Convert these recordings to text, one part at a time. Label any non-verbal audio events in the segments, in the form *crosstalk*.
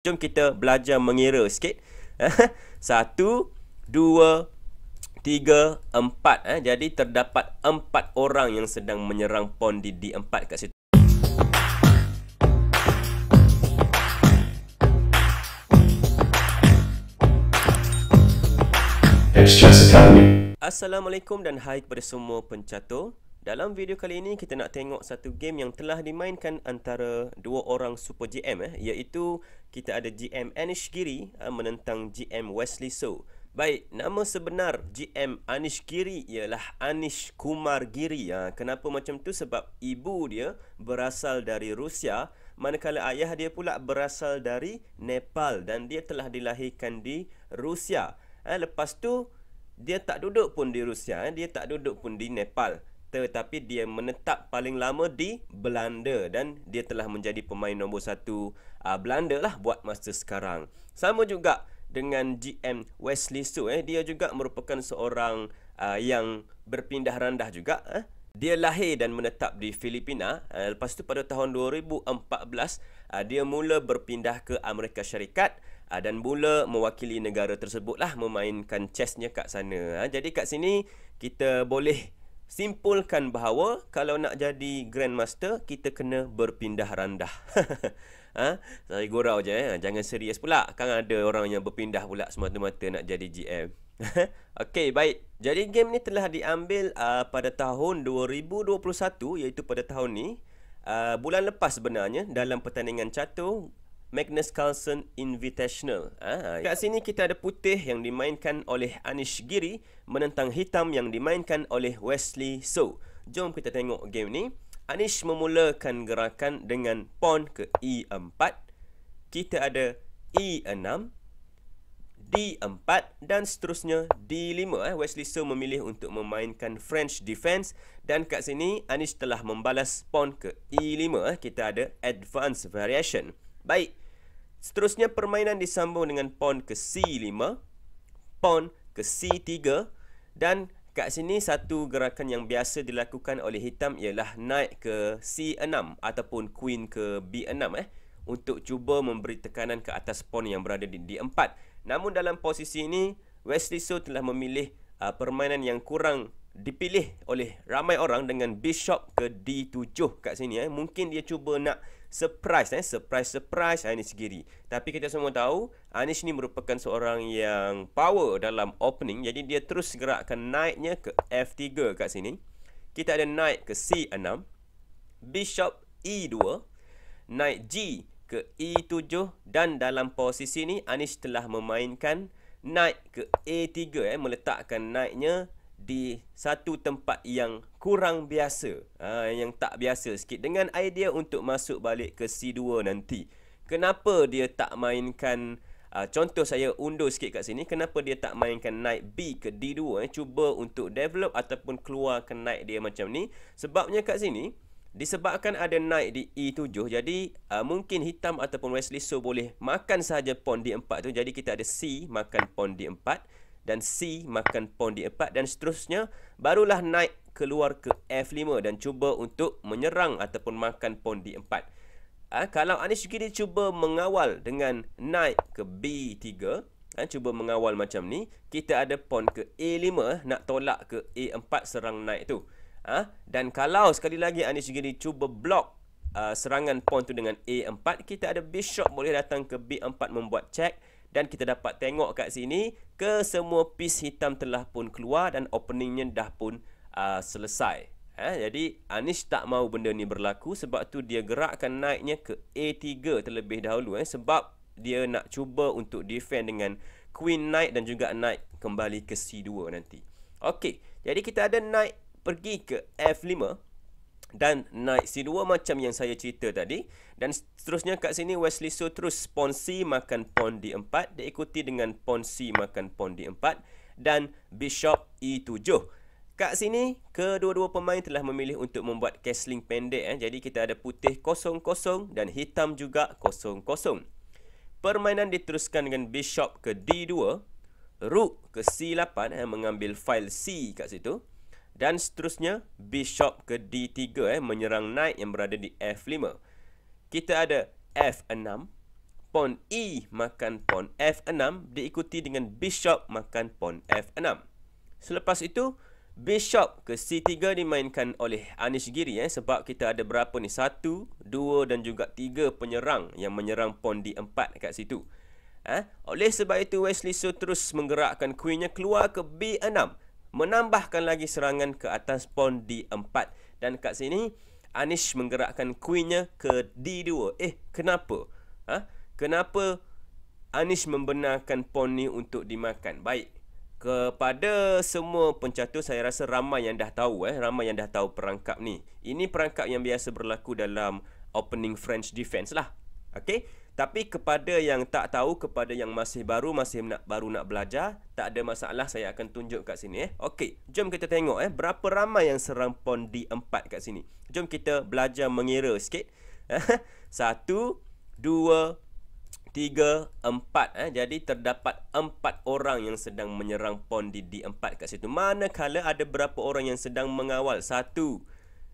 Jom kita belajar mengira sikit. *laughs* Satu, dua, tiga, empat. Eh. Jadi terdapat empat orang yang sedang menyerang pon di D4 kat situ. Assalamualaikum dan hai kepada semua pencatur. Dalam video kali ini kita nak tengok satu game yang telah dimainkan antara dua orang super GM eh iaitu kita ada GM Anish Giri eh, menentang GM Wesley So. Baik, nama sebenar GM Anish Giri ialah Anish Kumar Giri. Ha, kenapa macam tu? Sebab ibu dia berasal dari Rusia, manakala ayah dia pula berasal dari Nepal dan dia telah dilahirkan di Rusia. Ha, lepas tu, dia tak duduk pun di Rusia, eh. dia tak duduk pun di Nepal tetapi dia menetap paling lama di Belanda dan dia telah menjadi pemain nombor satu uh, Belanda lah buat masa sekarang. Sama juga dengan GM Wesley Su eh dia juga merupakan seorang uh, yang berpindah rendah juga eh. Dia lahir dan menetap di Filipina. Ah, lepas tu pada tahun 2014 dia mula berpindah ke Amerika Syarikat dan mula mewakili negara tersebutlah memainkan chessnya kat sana. Jadi kat sini kita boleh simpulkan bahawa kalau nak jadi grandmaster kita kena berpindah randah. *laughs* ha? Saya gurau je eh. Jangan serius pula. Kan ada orang yang berpindah pula semata-mata nak jadi GM. *laughs* Okey, baik. Jadi game ni telah diambil uh, pada tahun 2021 iaitu pada tahun ni uh, bulan lepas sebenarnya dalam pertandingan catur Magnus Carlsen Invitational. Ha, kat sini kita ada putih yang dimainkan oleh Anish Giri menentang hitam yang dimainkan oleh Wesley So. Jom kita tengok game ni. Anish memulakan gerakan dengan pawn ke E4. Kita ada E6, D4 dan seterusnya D5. Eh. Wesley So memilih untuk memainkan French Defense. Dan kat sini Anish telah membalas pawn ke E5. Eh. Kita ada Advanced Variation. Baik, Seterusnya permainan disambung dengan pawn ke C5, pawn ke C3 dan kat sini satu gerakan yang biasa dilakukan oleh hitam ialah naik ke C6 ataupun queen ke B6 eh untuk cuba memberi tekanan ke atas pawn yang berada di D4. Namun dalam posisi ini Wesley So telah memilih uh, permainan yang kurang dipilih oleh ramai orang dengan bishop ke D7 kat sini eh mungkin dia cuba nak surprise eh surprise surprise Anish Giri tapi kita semua tahu Anish ni merupakan seorang yang power dalam opening jadi dia terus gerakkan naiknya ke F3 kat sini kita ada naik ke C6 bishop E2 naik G ke E7 dan dalam posisi ni Anish telah memainkan naik ke A3 eh meletakkan naiknya di satu tempat yang kurang biasa uh, yang tak biasa sikit dengan idea untuk masuk balik ke C2 nanti kenapa dia tak mainkan uh, contoh saya undur sikit kat sini kenapa dia tak mainkan knight B ke D2 eh? cuba untuk develop ataupun keluar ke naik dia macam ni sebabnya kat sini disebabkan ada naik di E7 jadi uh, mungkin hitam ataupun Wesley So boleh makan sahaja pawn D4 tu jadi kita ada C makan pawn D4 dan C makan pawn D4 dan seterusnya barulah naik keluar ke F5 dan cuba untuk menyerang ataupun makan pawn D4. Ha, kalau Anish Giri cuba mengawal dengan naik ke B3, ha, ah, cuba mengawal macam ni, kita ada pawn ke A5 eh, nak tolak ke A4 serang knight tu. Ha, dan kalau sekali lagi Anish Giri cuba block uh, serangan pawn tu dengan A4, kita ada bishop boleh datang ke B4 membuat check dan kita dapat tengok kat sini ke semua piece hitam telah pun keluar dan openingnya dah pun uh, selesai eh, jadi Anish tak mau benda ni berlaku sebab tu dia gerakkan naiknya ke A3 terlebih dahulu eh, sebab dia nak cuba untuk defend dengan Queen Knight dan juga Knight kembali ke C2 nanti Okey, jadi kita ada Knight pergi ke F5 dan naik si dua macam yang saya cerita tadi dan seterusnya kat sini Wesley So terus pon C makan pon D4 diikuti dengan pon C makan pon D4 dan bishop E7 kat sini kedua-dua pemain telah memilih untuk membuat castling pendek eh. jadi kita ada putih kosong kosong dan hitam juga kosong kosong permainan diteruskan dengan bishop ke D2 rook ke C8 eh, mengambil file C kat situ dan seterusnya, Bishop ke D3 eh, menyerang Knight yang berada di F5. Kita ada F6, Pawn E makan Pawn F6 diikuti dengan Bishop makan Pawn F6. Selepas itu, Bishop ke C3 dimainkan oleh Anish Giri eh, sebab kita ada berapa ni? satu, dua dan juga tiga penyerang yang menyerang Pawn D4 kat situ. Eh? Oleh sebab itu, Wesley So terus menggerakkan queennya keluar ke B6 menambahkan lagi serangan ke atas pawn D4 dan kat sini Anish menggerakkan queennya ke D2. Eh, kenapa? Ha? Kenapa Anish membenarkan pawn ni untuk dimakan? Baik. Kepada semua pencatur saya rasa ramai yang dah tahu eh, ramai yang dah tahu perangkap ni. Ini perangkap yang biasa berlaku dalam opening French defense lah. okay tapi kepada yang tak tahu, kepada yang masih baru, masih nak, baru nak belajar, tak ada masalah saya akan tunjuk kat sini. Eh. Okey, jom kita tengok eh, berapa ramai yang serang pon D4 kat sini. Jom kita belajar mengira sikit. *laughs* Eh. Satu, dua, tiga, empat. Eh. Jadi terdapat empat orang yang sedang menyerang pon di D4 kat situ. Manakala ada berapa orang yang sedang mengawal? Satu,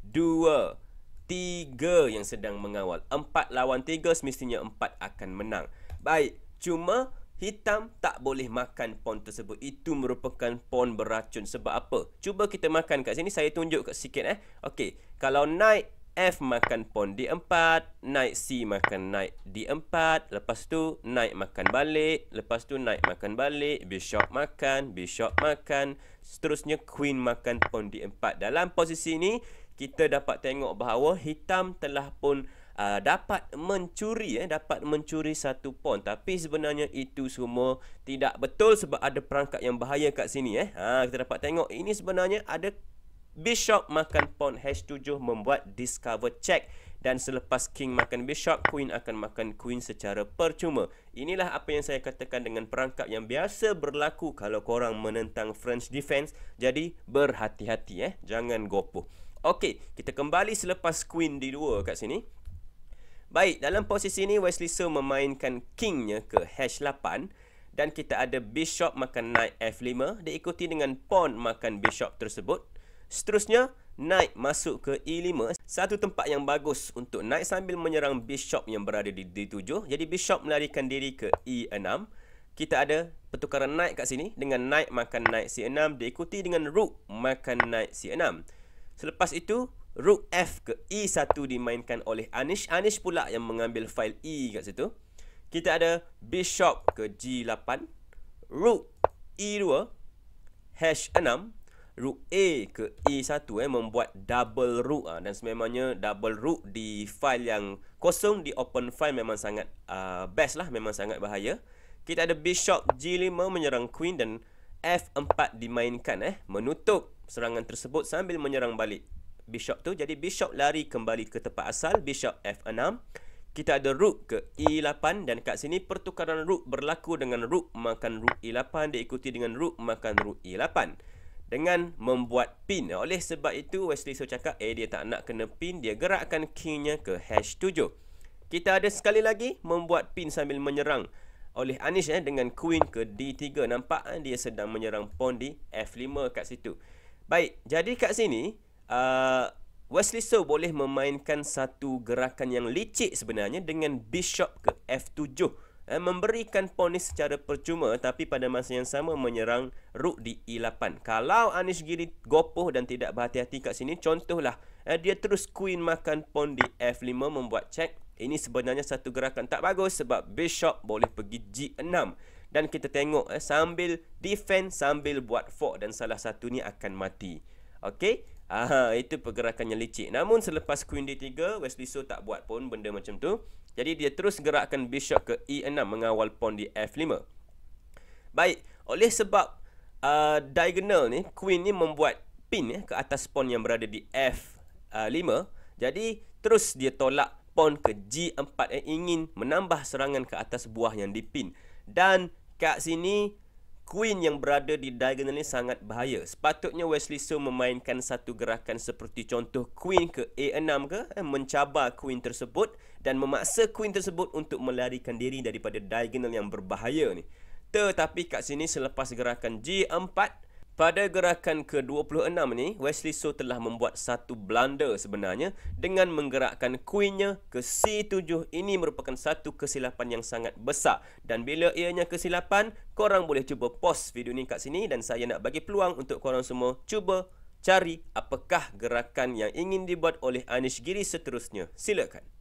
dua, tiga tiga yang sedang mengawal. Empat lawan tiga semestinya empat akan menang. Baik, cuma hitam tak boleh makan pon tersebut. Itu merupakan pon beracun. Sebab apa? Cuba kita makan kat sini. Saya tunjuk kat sikit eh. Okey, kalau naik F makan pon D4. Naik C makan naik D4. Lepas tu naik makan balik. Lepas tu naik makan balik. Bishop makan. Bishop makan. Seterusnya queen makan pon D4. Dalam posisi ni, kita dapat tengok bahawa hitam telah pun uh, dapat mencuri eh dapat mencuri satu pon. tapi sebenarnya itu semua tidak betul sebab ada perangkap yang bahaya kat sini eh ha kita dapat tengok ini sebenarnya ada bishop makan pon h7 membuat discover check dan selepas king makan bishop queen akan makan queen secara percuma inilah apa yang saya katakan dengan perangkap yang biasa berlaku kalau korang menentang french defense jadi berhati-hati eh jangan gopoh Okey, kita kembali selepas queen D2 kat sini. Baik, dalam posisi ni Wesley So memainkan kingnya ke H8 dan kita ada bishop makan knight F5 diikuti dengan pawn makan bishop tersebut. Seterusnya, knight masuk ke E5. Satu tempat yang bagus untuk knight sambil menyerang bishop yang berada di D7. Jadi bishop melarikan diri ke E6. Kita ada pertukaran knight kat sini dengan knight makan knight C6 diikuti dengan rook makan knight C6. Selepas itu, Rook F ke E1 dimainkan oleh Anish. Anish pula yang mengambil file E kat situ. Kita ada Bishop ke G8. Rook E2. H6. Rook A ke E1 eh, membuat double rook. Ha, dan sememangnya double rook di file yang kosong di open file memang sangat uh, best lah. Memang sangat bahaya. Kita ada Bishop G5 menyerang Queen dan F4 dimainkan eh menutup serangan tersebut sambil menyerang balik bishop tu. Jadi bishop lari kembali ke tempat asal, bishop f6. Kita ada rook ke e8 dan kat sini pertukaran rook berlaku dengan rook makan rook e8 diikuti dengan rook makan rook e8. Dengan membuat pin. Oleh sebab itu Wesley So cakap eh dia tak nak kena pin, dia gerakkan kingnya ke h7. Kita ada sekali lagi membuat pin sambil menyerang oleh Anish eh, dengan queen ke d3. Nampak eh, dia sedang menyerang pawn di f5 kat situ. Baik, jadi kat sini uh, Wesley So boleh memainkan satu gerakan yang licik sebenarnya dengan bishop ke F7 eh, memberikan ponis secara percuma tapi pada masa yang sama menyerang rook di E8. Kalau Anish Giri gopoh dan tidak berhati-hati kat sini contohlah eh, dia terus queen makan pon di F5 membuat cek. Ini sebenarnya satu gerakan tak bagus sebab bishop boleh pergi G6 dan kita tengok eh, sambil defend sambil buat fork dan salah satu ni akan mati. Okey? Ah itu pergerakan yang licik. Namun selepas queen d3 Wesley So tak buat pun benda macam tu. Jadi dia terus gerakkan bishop ke e6 mengawal pawn di f5. Baik, oleh sebab uh, diagonal ni queen ni membuat pin eh, ke atas pawn yang berada di f5. Uh, jadi terus dia tolak pawn ke G4 yang ingin menambah serangan ke atas buah yang dipin. Dan kat sini queen yang berada di diagonal ni sangat bahaya. Sepatutnya Wesley So memainkan satu gerakan seperti contoh queen ke A6 ke eh, mencabar queen tersebut dan memaksa queen tersebut untuk melarikan diri daripada diagonal yang berbahaya ni. Tetapi kat sini selepas gerakan G4 pada gerakan ke-26 ni, Wesley So telah membuat satu blunder sebenarnya dengan menggerakkan queennya ke C7. Ini merupakan satu kesilapan yang sangat besar. Dan bila ianya kesilapan, korang boleh cuba post video ni kat sini dan saya nak bagi peluang untuk korang semua cuba cari apakah gerakan yang ingin dibuat oleh Anish Giri seterusnya. Silakan.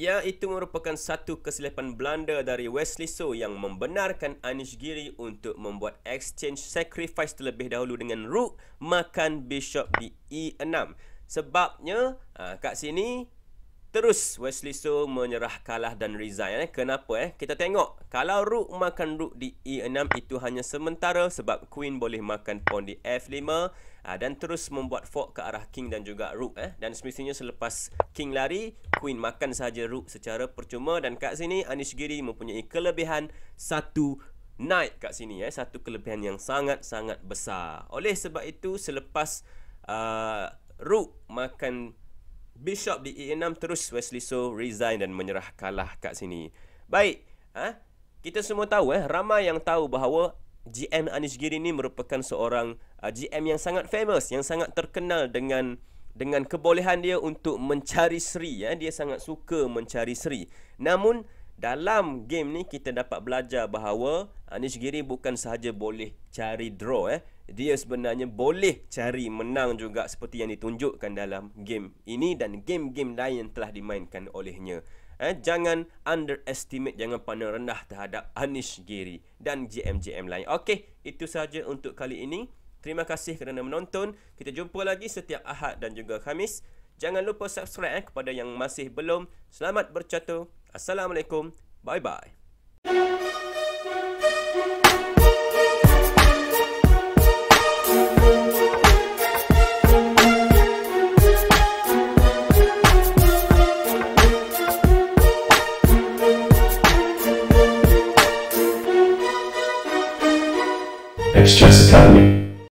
Ya, itu merupakan satu kesilapan Belanda dari Wesley So yang membenarkan Anish Giri untuk membuat exchange sacrifice terlebih dahulu dengan Rook makan Bishop di E6. Sebabnya, ah, kat sini Terus Wesley So menyerah kalah dan resign. Eh? Kenapa eh? Kita tengok. Kalau rook makan rook di E6 itu hanya sementara sebab queen boleh makan pawn di F5 uh, ah, dan terus membuat fork ke arah king dan juga rook eh. Dan semestinya selepas king lari, queen makan saja rook secara percuma dan kat sini Anish Giri mempunyai kelebihan satu knight kat sini eh. Satu kelebihan yang sangat-sangat besar. Oleh sebab itu selepas uh, rook makan Bishop di E6 terus Wesley So resign dan menyerah kalah kat sini. Baik, ha? kita semua tahu eh, ramai yang tahu bahawa GM Anish Giri ini merupakan seorang uh, GM yang sangat famous, yang sangat terkenal dengan dengan kebolehan dia untuk mencari seri. Eh. Dia sangat suka mencari seri. Namun, dalam game ni kita dapat belajar bahawa Anish Giri bukan sahaja boleh cari draw. Eh dia sebenarnya boleh cari menang juga seperti yang ditunjukkan dalam game ini dan game-game lain yang telah dimainkan olehnya. Eh, jangan underestimate, jangan pandang rendah terhadap Anish Giri dan GM-GM lain. Okey, itu sahaja untuk kali ini. Terima kasih kerana menonton. Kita jumpa lagi setiap Ahad dan juga Khamis. Jangan lupa subscribe eh, kepada yang masih belum. Selamat bercatu. Assalamualaikum. Bye-bye. It's just a